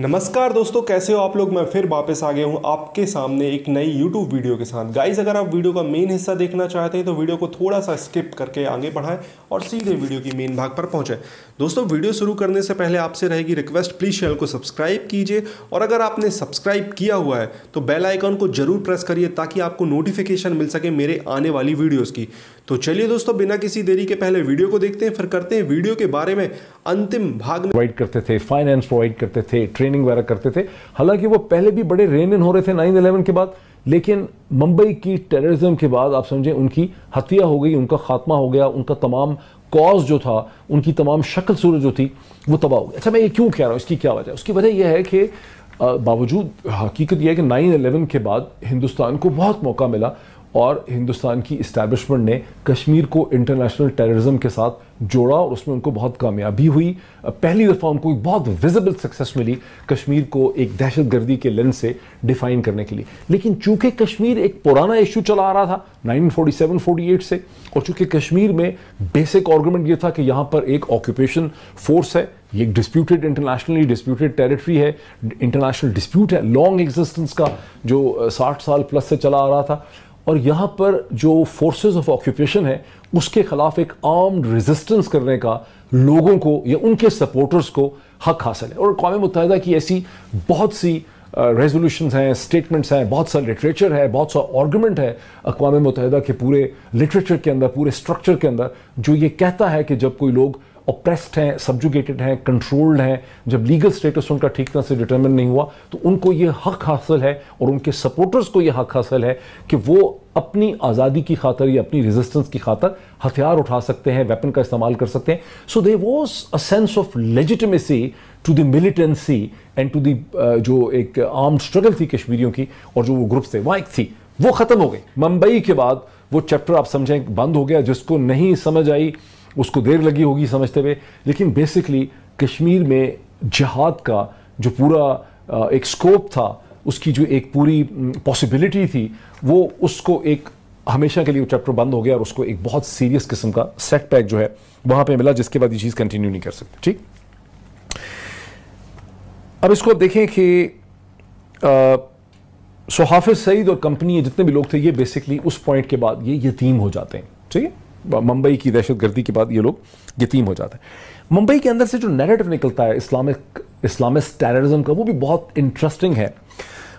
नमस्कार दोस्तों कैसे हो आप लोग मैं फिर वापस आ गया हूँ आपके सामने एक नई YouTube वीडियो के साथ गाइज अगर आप वीडियो का मेन हिस्सा देखना चाहते हैं तो वीडियो को थोड़ा सा स्किप करके आगे बढ़ाएं और सीधे वीडियो की मेन भाग पर पहुँचें दोस्तों वीडियो शुरू करने से पहले आपसे रहेगी रिक्वेस्ट प्लीज़ चैनल को सब्सक्राइब कीजिए और अगर आपने सब्सक्राइब किया हुआ है तो बेल आइकॉन को जरूर प्रेस करिए ताकि आपको नोटिफिकेशन मिल सके मेरे आने वाली वीडियोज़ की तो चलिए दोस्तों बिना किसी देरी के पहले वीडियो को देखते हैं फिर करते हैं वीडियो के बारे में अंतिम भाग में प्रोवाइड करते थे फाइनेंस प्रोवाइड करते थे ट्रेनिंग वगैरह करते थे हालांकि वो पहले भी बड़े रेन इन हो रहे थे नाइन इलेवन के बाद लेकिन मुंबई की टेररिज्म के बाद आप समझें उनकी हत्या हो गई उनका खात्मा हो गया उनका तमाम कॉज जो था उनकी तमाम शक्ल सूरत जो थी वो तबाह हो गई अच्छा मैं ये क्यों कह रहा हूँ इसकी क्या वजह उसकी वजह यह है कि बावजूद हकीकत यह है कि नाइन अलेवन के बाद हिंदुस्तान को बहुत मौका मिला और हिंदुस्तान की इस्टेब्लिशमेंट ने कश्मीर को इंटरनेशनल टेररिज्म के साथ जोड़ा और उसमें उनको बहुत कामयाबी हुई पहली दफ़ा उनको एक बहुत विजिबल सक्सेस मिली कश्मीर को एक दहशत गर्दी के लेंस से डिफाइन करने के लिए लेकिन चूंकि कश्मीर एक पुराना इशू चला आ रहा था 1947 48 से और चूंकि कश्मीर में बेसिक आर्गूमेंट ये था कि यहाँ पर एक ऑक्यूपेशन फोर्स है ये एक डिस्प्यूटेड इंटरनेशनली डिस्प्यूटेड टेरिटरी है इंटरनेशनल डिस्प्यूट है लॉन्ग एग्जिस्टेंस का जो साठ साल प्लस से चला आ रहा था और यहाँ पर जो फोर्सेस ऑफ ऑक्यूपेशन है उसके खिलाफ एक आर्म्ड रेजिस्टेंस करने का लोगों को या उनके सपोर्टर्स को हक हासिल है और अकवा मुतहद की ऐसी बहुत सी रेजोल्यूशंस हैं स्टेटमेंट्स हैं बहुत सा लिटरेचर है बहुत सा आर्गूमेंट है अकवा मुतहदा के पूरे लिटरेचर के अंदर पूरे स्ट्रक्चर के अंदर जो ये कहता है कि जब कोई लोग ओप्रेस्ड हैं सब्जुगेटेड हैं कंट्रोल्ड हैं जब लीगल स्टेटस उनका ठीक तरह से डिटर्मिन नहीं हुआ तो उनको ये हक हासिल है और उनके सपोर्टर्स को यह हक हासिल है कि वो अपनी आज़ादी की खातर या अपनी रेजिस्टेंस की खातर हथियार उठा सकते हैं वेपन का इस्तेमाल कर सकते हैं so they was a sense of legitimacy to the militancy and to the जो एक आर्म स्ट्रगल थी कश्मीरियों की और जो वो ग्रुप्स थे वहाँ एक थी वो ख़त्म हो गई मुंबई के बाद वो चैप्टर आप समझें बंद हो गया जिसको नहीं समझ आई उसको देर लगी होगी समझते हुए लेकिन बेसिकली कश्मीर में जहाद का जो पूरा एक स्कोप था उसकी जो एक पूरी पॉसिबिलिटी थी वो उसको एक हमेशा के लिए चैप्टर बंद हो गया और उसको एक बहुत सीरियस किस्म का सेटबैक जो है वहां पे मिला जिसके बाद ये चीज़ कंटिन्यू नहीं कर सकते ठीक अब इसको देखें कि सोहाफिज सईद और कंपनी जितने भी लोग थे ये बेसिकली उस पॉइंट के बाद ये यतीम हो जाते हैं ठीक है मुंबई की दहशतगर्दी के बाद ये लोग यतीम हो जाते हैं मुंबई के अंदर से जो नेगेटिव निकलता है इस्लामिक इस्लामिस्ट टेररिज्म का वो भी बहुत इंटरेस्टिंग है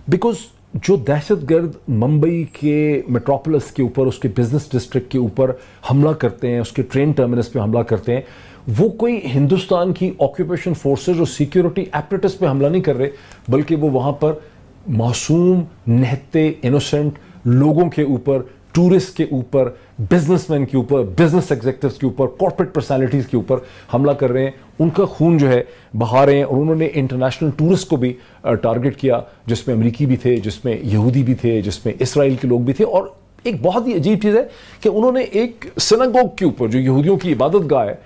बिकॉज जो दहशतगर्द मुंबई के मेट्रोपोलिस के ऊपर उसके बिजनेस डिस्ट्रिक्ट के ऊपर हमला करते हैं उसके ट्रेन टर्मिनस पे हमला करते हैं वो कोई हिंदुस्तान की ऑक्यूपेशन फोर्सेज और सिक्योरिटी एपरेटिस पे हमला नहीं कर रहे बल्कि वो वहाँ पर मासूम नहते इनोसेंट लोगों के ऊपर टूरिस्ट के ऊपर बिजनेसमैन के ऊपर बिजनेस एग्जेक्टिव्स के ऊपर कॉर्पोरेट पर्सनैलिटीज के ऊपर हमला कर रहे हैं उनका खून जो है बहा रहे हैं और उन्होंने इंटरनेशनल टूरिस्ट को भी टारगेट किया जिसमें अमरीकी भी थे जिसमें यहूदी भी थे जिसमें इसराइल के लोग भी थे और एक बहुत ही अजीब चीज़ है कि उन्होंने एक सनागोग के ऊपर जो यहूदियों की इबादत गाह है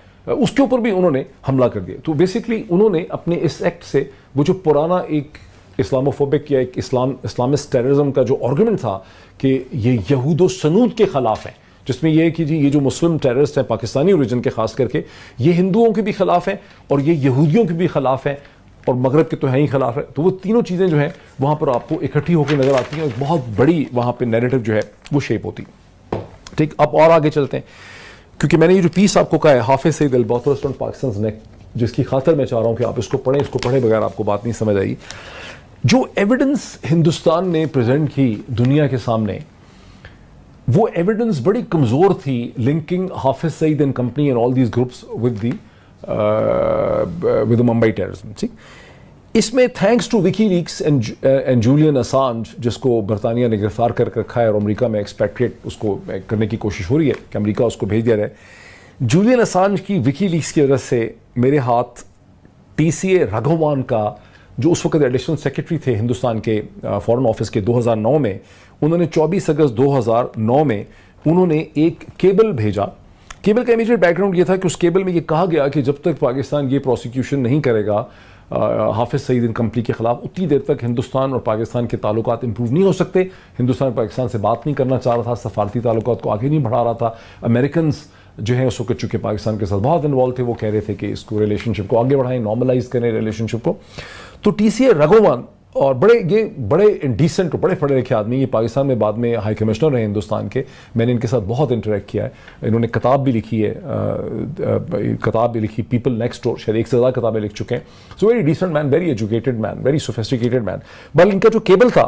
उसके ऊपर भी उन्होंने हमला कर दिया तो बेसिकली उन्होंने अपने इस एक्ट से वो जो पुराना एक इस्लामोफोबिक या एक इस्लाम इस्लामिस्ट टेररिज्म का जो आर्गूमेंट था कि ये यहूद सनूद के ख़िलाफ़ हैं जिसमें यह है कि जी ये जो मुस्लिम टेररिस्ट हैं पाकिस्तानी ओरिजिन के ख़ास करके ये हिंदुओं के भी ख़िलाफ़ हैं और ये यहूदियों के भी ख़िलाफ़ हैं और मगरब के तो हैं ही ख़िलाफ़ है तो वो तीनों चीज़ें जो हैं वहाँ पर आपको इकट्ठी होकर नज़र आती हैं और बहुत बड़ी वहाँ पर नेरेटिव जो है वो शेप होती ठीक अब और आगे चलते हैं क्योंकि मैंने ये जो पीस आपको कहा है हाफि सईद अलबौतर पाकिस्तान ने जिसकी खातर मैं चाह रहा हूँ कि आप इसको पढ़ें इसको पढ़े बगैर आपको बात नहीं समझ आई जो एविडेंस हिंदुस्तान ने प्रेजेंट की दुनिया के सामने वो एविडेंस बड़ी कमज़ोर थी linking Hafiz Saeed and company and all these groups with the with Mumbai terrorism ठीक इसमें thanks to WikiLeaks and and Julian Assange जिसको बरतानिया ने गिरफ्तार कर रखा है और अमेरिका में एक्सपेक्ट्रेट उसको uh, करने की कोशिश हो रही है कि अमेरिका उसको भेज दिया जाए जूलियन असांज की विकी लीक्स की वजह से मेरे हाथ टी सी ए रघोवान का जो उस वक्त एडिशनल सेक्रेटरी थे हिंदुस्तान के फॉरेन ऑफिस के 2009 में उन्होंने 24 अगस्त 2009 में उन्होंने एक केबल भेजा केबल का इमीजिएट बैकग्राउंड ये था कि उस केबल में ये कहा गया कि जब तक पाकिस्तान ये प्रोसिक्यूशन नहीं करेगा हाफिज सईद कंपनी के ख़िलाफ़ उतनी देर तक हिंदुस्तान और पाकिस्तान के ताल्लुक इंप्रूव नहीं हो सकते हिंदुस्तान पाकिस्तान से बात नहीं करना चाह रहा था सफारती ताल्लुक को आगे नहीं बढ़ा रहा था अमेरिकन्स जो है उस वक्त चूँकि पाकिस्तान के साथ बहुत इन्वॉल्व थे वो कह रहे थे कि इसको रिलेशनशिप को आगे बढ़ाएं नॉर्मलाइज करें रिलेशनशिप को तो टी सी और बड़े ये बड़े डिसेंट बड़े पढ़े लिखे आदमी ये पाकिस्तान में बाद में हाई कमिश्नर रहे हिंदुस्तान के मैंने इनके साथ बहुत इंटरेक्ट किया है इन्होंने किताब भी लिखी है किताब भी लिखी पीपल नेक्स्ट डोर शायद एक से ज़्यादा किताबें लिख चुके हैं so very decent man very educated man very sophisticated man बल इनका जो केबल था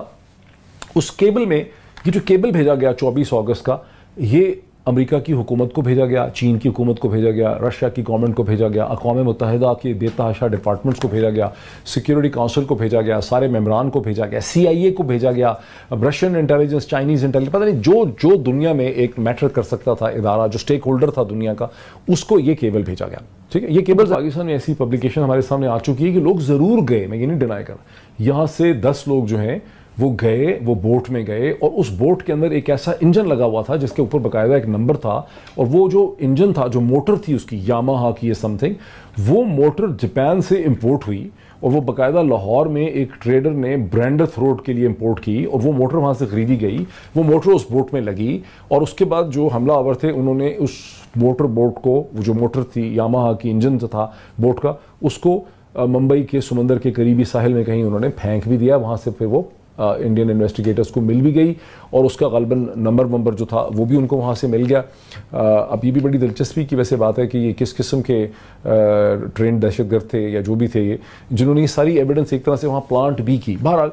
उस केबल में ये जो केबल भेजा गया चौबीस अगस्त का ये अमेरिका की हुकूमत को भेजा गया चीन की हुकूमत को भेजा गया रशिया की गवर्नमेंट को भेजा गया अकवा मुतहदा के बेतहाशा डिपार्टमेंट्स को भेजा गया सिक्योरिटी काउंसिल को भेजा गया सारे मेम्बरान को भेजा गया सी को भेजा गया रशियन इंटेलिजेंस चाइनीज़ इंटेलिजेंस पता नहीं जो जो दुनिया में एक मैटर कर सकता था इदारा जो स्टेक होल्डर था दुनिया का उसको ये केबल भेजा गया ठीक है ये केबल पाकिस्तान में ऐसी पब्लिकेशन हमारे सामने आ चुकी है कि लोग ज़रूर गए मैं ये नहीं डिनाई कर यहाँ से दस लोग जो हैं वो गए वो बोट में गए और उस बोट के अंदर एक ऐसा इंजन लगा हुआ था जिसके ऊपर बकायदा एक नंबर था और वो जो इंजन था जो मोटर थी उसकी यामाहा की समथिंग वो मोटर जापान से इम्पोर्ट हुई और वो बकायदा लाहौर में एक ट्रेडर ने ब्रांडर रोड के लिए इंपोर्ट की और वो मोटर वहाँ से ख़रीदी गई वो मोटर उस बोट में लगी और उसके बाद जो हमला आवर थे उन्होंने उस मोटर बोट को जो मोटर थी यामाहा की इंजन जो था बोट का उसको मुंबई के समंदर के करीबी साहिल में कहीं उन्होंने फेंक भी दिया वहाँ से फिर वो इंडियन इन्वेस्टिगेटर्स को मिल भी गई और उसका गलबन नंबर वंबर जो था वो भी उनको वहाँ से मिल गया अब ये भी बड़ी दिलचस्पी की वैसे बात है कि ये किस किस्म के ट्रेंड दहशतगर्द थे या जो भी थे ये जिन्होंने ये सारी एविडेंस एक तरह से वहाँ प्लांट भी की बहरहाल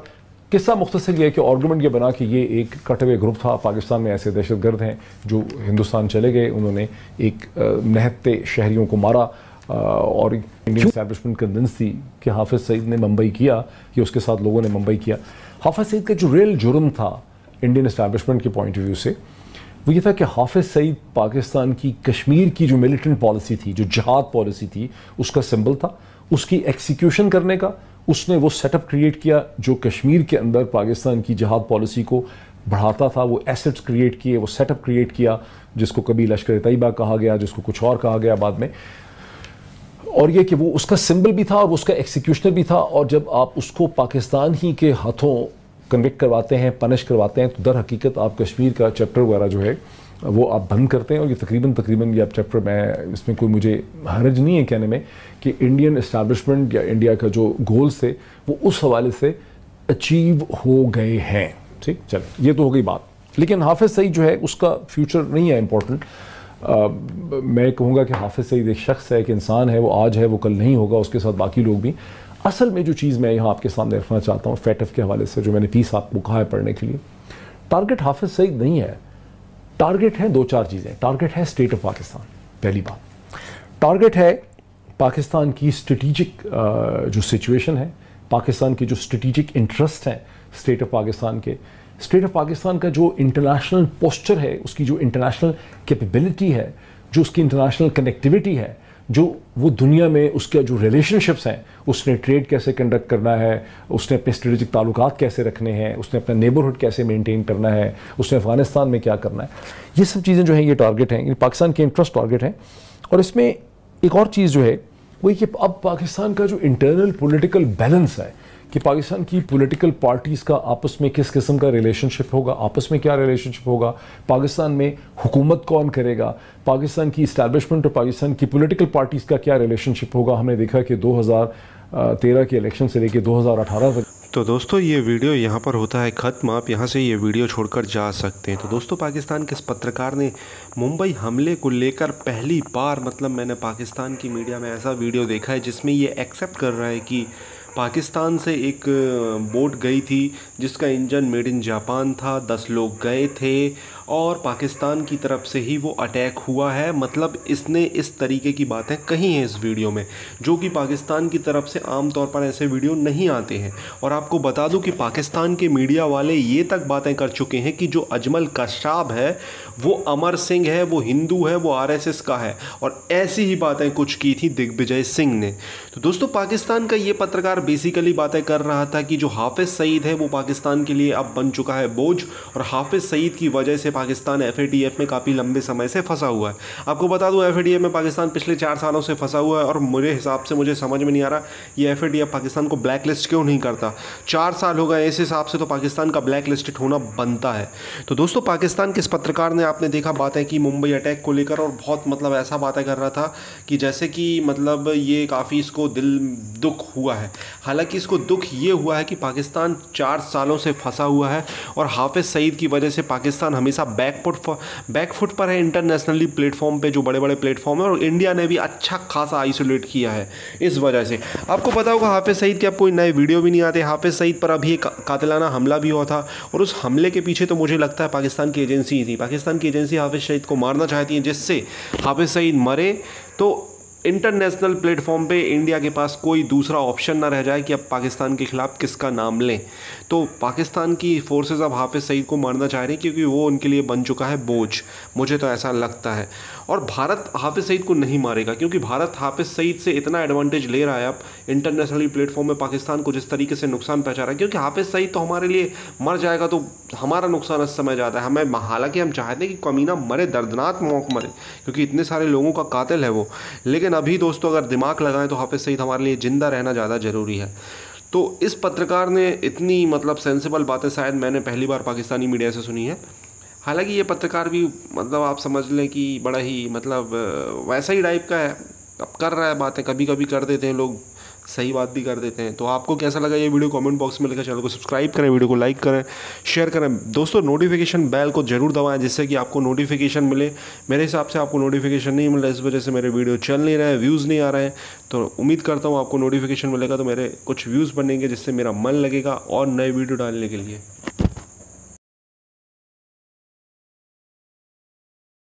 किस्सा मुख्तर यह है कि आर्गूमेंट ये बना कि ये एक कट अवे ग्रुप था पाकिस्तान में ऐसे दहशतगर्द हैं जो हिंदुस्तान चले गए उन्होंने एक नहते शहरीों को मारा और इंडियन स्टैब्लिशमेंट कन्विंस थी कि हाफिज सईद ने मुंबई किया कि उसके साथ लोगों ने मुंबई किया हाफिज सईद का जो रियल जुर्म था इंडियन इस्टेब्लिशमेंट के पॉइंट ऑफ व्यू से वो ये था कि हाफिज सईद पाकिस्तान की कश्मीर की जो मिलिटेंट पॉलिसी थी जो जहाद पॉलिसी थी उसका सिंबल था उसकी एक्सिक्यूशन करने का उसने वो सेटअप क्रिएट किया जो कश्मीर के अंदर पाकिस्तान की जहाद पॉलिसी को बढ़ाता था वो एसेट्स क्रिएट किए वो सेटअप क्रिएट किया जिसको कभी लश्कर तयबा कहा गया जिसको कुछ और कहा गया बाद में और ये कि वो उसका सिंबल भी था और वो उसका एग्जीक्यूशनर भी था और जब आप उसको पाकिस्तान ही के हाथों कन्विक्ट करवाते हैं पनिश करवाते हैं तो दर हकीकत आप कश्मीर का चैप्टर वगैरह जो है वो आप बंद करते हैं और ये तकरीबन तकरीबन ये आप चैप्टर मैं इसमें कोई मुझे हरज नहीं है कहने में कि इंडियन इस्टबलिशमेंट या इंडिया का जो गोल्स थे वो उस हवाले से अचीव हो गए हैं ठीक चल ये तो हो गई बात लेकिन हाफिज़ सईद जो है उसका फ्यूचर नहीं है इम्पोर्टेंट आ, मैं कहूँगा कि हाफिज़ सईद एक शख्स है एक इंसान है वो आज है वो कल नहीं होगा उसके साथ बाकी लोग भी असल में जो चीज़ मैं यहाँ आपके सामने रखना चाहता हूँ फैटफ के हवाले से जो मैंने पीस आपको कहा है पढ़ने के लिए टारगेट हाफिज़ सईद नहीं है टारगेट है दो चार चीज़ें टारगेट है स्टेट ऑफ पाकिस्तान पहली बात टारगेट है पाकिस्तान की स्ट्रेटिजिक जो सिचुएशन है पाकिस्तान की जो स्ट्रेटिजिक इंटरेस्ट हैं स्टेट ऑफ पाकिस्तान के स्टेट ऑफ पाकिस्तान का जो इंटरनेशनल पोस्चर है उसकी जो इंटरनेशनल कैपेबिलिटी है जो उसकी इंटरनेशनल कनेक्टिविटी है जो वो दुनिया में उसके जो रिलेशनशिप्स हैं उसने ट्रेड कैसे कंडक्ट करना है उसने अपने स्ट्रेटजिक ताल्लुक कैसे रखने हैं उसने अपना नेबरहुड कैसे मेंटेन करना है उसने अफ़गानिस्तान में क्या करना है ये सब चीज़ें जो हैं ये टारगेट हैं पाकिस्तान के इंटरेस्ट टारगेट हैं और इसमें एक और चीज़ जो है वो ये अब पाकिस्तान का जो इंटरनल पोलिटिकल बैलेंस है कि पाकिस्तान की पॉलिटिकल पार्टीज़ का आपस में किस किस्म का रिलेशनशिप होगा आपस में क्या रिलेशनशिप होगा पाकिस्तान में हुकूमत कौन करेगा पाकिस्तान की इस्टेबलिशमेंट और पाकिस्तान की पॉलिटिकल पार्टीज़ का क्या रिलेशनशिप होगा हमने देखा कि 2013 के इलेक्शन से लेकर 2018 तक तो दोस्तों ये वीडियो यहाँ पर होता है ख़त्म आप यहाँ से ये वीडियो छोड़कर जा सकते हैं तो दोस्तों पाकिस्तान के इस पत्रकार ने मुंबई हमले को लेकर पहली बार मतलब मैंने पाकिस्तान की मीडिया में ऐसा वीडियो देखा है जिसमें ये एक्सेप्ट कर रहा है कि पाकिस्तान से एक बोट गई थी जिसका इंजन मेड इन जापान था दस लोग गए थे और पाकिस्तान की तरफ से ही वो अटैक हुआ है मतलब इसने इस तरीके की बातें कही हैं इस वीडियो में जो कि पाकिस्तान की तरफ से आमतौर पर ऐसे वीडियो नहीं आते हैं और आपको बता दूं कि पाकिस्तान के मीडिया वाले ये तक बातें कर चुके हैं कि जो अजमल कशाब है वो अमर सिंह है वो हिंदू है वो आर का है और ऐसी ही बातें कुछ की थी दिग्विजय सिंह ने तो दोस्तों पाकिस्तान का ये पत्रकार बेसिकली बातें कर रहा था कि जो हाफिज़ सईद है वो पाकिस्तान के लिए अब बन चुका है बोझ और हाफिज़ सईद की वजह से पाकिस्तान एफ में काफ़ी लंबे समय से फंसा हुआ है आपको बता दूँ एफ में पाकिस्तान पिछले चार सालों से फंसा हुआ है और मेरे हिसाब से मुझे समझ में नहीं आ रहा ये एफ पाकिस्तान को ब्लैक लिस्ट क्यों नहीं करता चार साल हो गए इस हिसाब से तो पाकिस्तान का ब्लैक लिस्टेड होना बनता है तो दोस्तों पाकिस्तान के इस पत्रकार ने आपने देखा बातें कि मुंबई अटैक को लेकर और बहुत मतलब ऐसा बातें कर रहा था कि जैसे कि मतलब ये काफ़ी इसको दिल दुख हुआ है हालांकि इसको दुख ये हुआ है कि पाकिस्तान चार सालों से फंसा हुआ है और हाफिज़ सईद की वजह से पाकिस्तान हमेशा हमेशा बैकफुट बैकफुट पर है इंटरनेशनली प्लेटफॉर्म पे जो बड़े बड़े प्लेटफॉर्म है और इंडिया ने भी अच्छा खासा आइसोलेट किया है इस वजह से आपको पता होगा हाफिज़ सईद के अब कोई नए वीडियो भी नहीं आते हाफिज़ सईद पर अभी एक कातलाना हमला भी हुआ था और उस हमले के पीछे तो मुझे लगता है पाकिस्तान की एजेंसी ही थी पाकिस्तान की एजेंसी हाफिज़ सईद को मारना चाहती है जिससे हाफिज़ सईद मरे तो इंटरनेशनल प्लेटफॉर्म पे इंडिया के पास कोई दूसरा ऑप्शन ना रह जाए कि अब पाकिस्तान के ख़िलाफ़ किसका नाम लें तो पाकिस्तान की फोर्सेस अब हाफिज़ सईद को मारना चाह रही हैं क्योंकि वो उनके लिए बन चुका है बोझ मुझे तो ऐसा लगता है और भारत हाफिज़ सईद को नहीं मारेगा क्योंकि भारत हाफिज़ सईद से इतना एडवांटेज ले रहा है अब इंटरनेशनली प्लेटफॉर्म में पाकिस्तान को जिस तरीके से नुकसान पहुँचा रहा है क्योंकि हाफिज़ सईद तो हमारे लिए मर जाएगा तो हमारा नुकसान इस समय जाता है हमें हालांकि हम चाहते हैं कि कमीना मरे दर्दनाक मौक मरे क्योंकि इतने सारे लोगों का कातिल है वो लेकिन अभी दोस्तों अगर दिमाग लगाएं तो हाफिज़ सईद हमारे लिए ज़िंदा रहना ज़्यादा ज़रूरी है तो इस पत्रकार ने इतनी मतलब सेंसिबल बातें शायद मैंने पहली बार पाकिस्तानी मीडिया से सुनी है हालांकि ये पत्रकार भी मतलब आप समझ लें कि बड़ा ही मतलब वैसा ही टाइप का है अब कर रहा है बातें कभी कभी कर देते हैं लोग सही बात भी कर देते हैं तो आपको कैसा लगा ये वीडियो कमेंट बॉक्स में लिखा चैनल को सब्सक्राइब करें वीडियो को लाइक करें शेयर करें दोस्तों नोटिफिकेशन बेल को ज़रूर दबाएं जिससे कि आपको नोटिफिकेशन मिले मेरे हिसाब से आपको नोटिफिकेशन नहीं मिल रहा इस वजह से मेरे वीडियो चल नहीं रहे हैं व्यूज़ नहीं आ रहे हैं तो उम्मीद करता हूँ आपको नोटिफिकेशन मिलेगा तो मेरे कुछ व्यूज़ बनेंगे जिससे मेरा मन लगेगा और नए वीडियो डालने के लिए